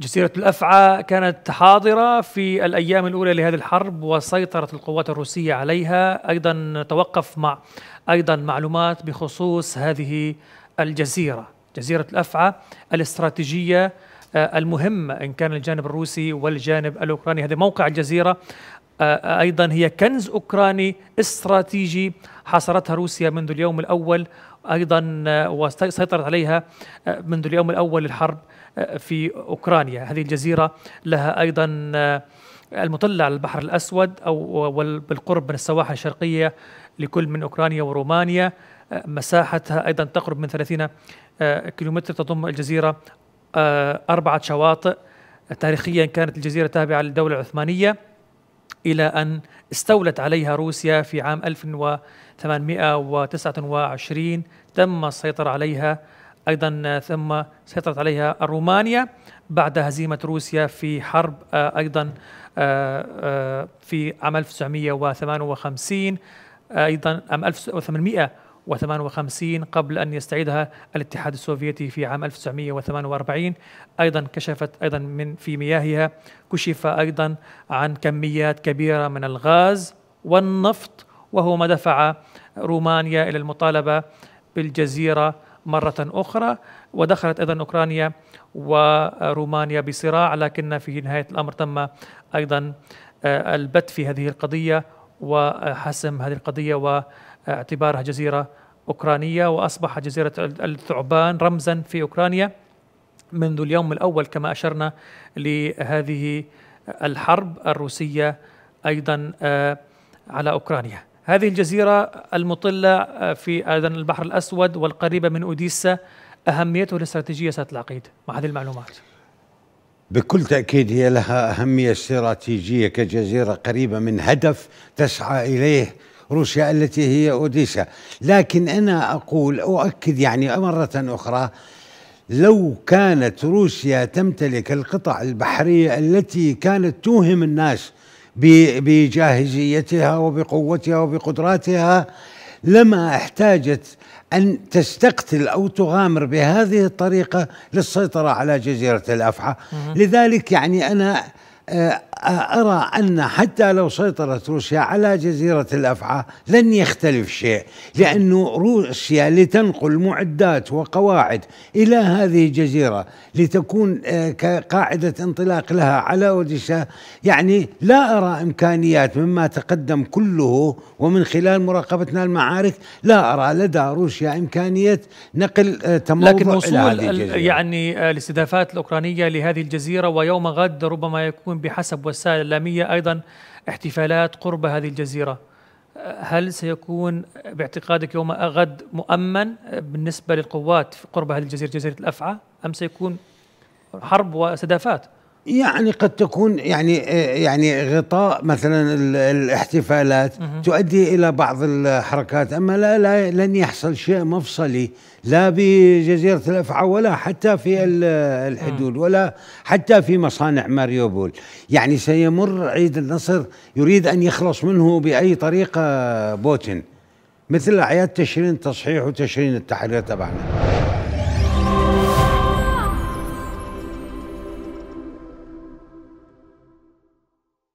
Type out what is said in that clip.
جزيرة الأفعى كانت حاضرة في الأيام الأولى لهذه الحرب وسيطرت القوات الروسية عليها أيضا توقف مع أيضا معلومات بخصوص هذه الجزيرة جزيرة الأفعى الاستراتيجية آه، المهمة إن كان الجانب الروسي والجانب الأوكراني هذا موقع الجزيرة آه، آه، أيضا هي كنز أوكراني استراتيجي حاصرتها روسيا منذ اليوم الأول أيضا آه، وسيطرت عليها منذ اليوم الأول للحرب في أوكرانيا هذه الجزيرة لها أيضا المطلة على البحر الأسود أو بالقرب من السواحل الشرقية لكل من أوكرانيا ورومانيا مساحتها أيضا تقرب من 30 كيلومتر تضم الجزيرة أربعة شواطئ تاريخيا كانت الجزيرة تابعة للدولة العثمانية إلى أن استولت عليها روسيا في عام 1829 تم السيطرة عليها أيضا ثم سيطرت عليها رومانيا بعد هزيمة روسيا في حرب آه، أيضا آه، آه، في عام 1958 أيضا عام 1800 1958 قبل أن يستعيدها الاتحاد السوفيتي في عام 1948 أيضا كشفت أيضا من في مياهها كشف أيضا عن كميات كبيرة من الغاز والنفط وهو ما دفع رومانيا إلى المطالبة بالجزيرة مرة أخرى ودخلت أيضا أوكرانيا ورومانيا بصراع لكن في نهاية الأمر تم أيضا آه، البت في هذه القضية وحسم هذه القضية واعتبارها جزيرة أوكرانية وأصبح جزيرة الثعبان رمزا في أوكرانيا منذ اليوم الأول كما أشرنا لهذه الحرب الروسية أيضا آه، على أوكرانيا هذه الجزيرة المطلة آه، في أيضا البحر الأسود والقريبة من أوديسا أهميته الاستراتيجية ستلاقيد مع هذه المعلومات بكل تأكيد هي لها أهمية استراتيجية كجزيرة قريبة من هدف تسعى إليه روسيا التي هي أوديسا لكن أنا أقول أؤكد يعني مرة أخرى لو كانت روسيا تمتلك القطع البحرية التي كانت توهم الناس بجاهزيتها وبقوتها وبقدراتها لما احتاجت أن تستقتل أو تغامر بهذه الطريقة للسيطرة على جزيرة الأفعى لذلك يعني أنا أرى أن حتى لو سيطرت روسيا على جزيرة الأفعى لن يختلف شيء لأن روسيا لتنقل معدات وقواعد إلى هذه الجزيرة لتكون آه، كقاعدة انطلاق لها على أوديسا يعني لا أرى إمكانيات مما تقدم كله ومن خلال مراقبتنا المعارك لا أرى لدى روسيا إمكانية نقل آه، تموضع لكن وصول إلى هذه الجزيرة يعني آه، الاستهدافات الأوكرانية لهذه الجزيرة ويوم غد ربما يكون اليوم بحسب وسائل الإعلامية أيضا احتفالات قرب هذه الجزيرة هل سيكون باعتقادك يوم غد مؤمن بالنسبة للقوات قرب هذه الجزيرة جزيرة الأفعى أم سيكون حرب وسدافات؟ يعني قد تكون يعني يعني غطاء مثلا الاحتفالات تؤدي الى بعض الحركات اما لا, لا لن يحصل شيء مفصلي لا بجزيره الافعى ولا حتى في الحدود ولا حتى في مصانع ماريوبول يعني سيمر عيد النصر يريد ان يخلص منه باي طريقه بوتين مثل اعياد تشرين تصحيح وتشرين التحرير تبعنا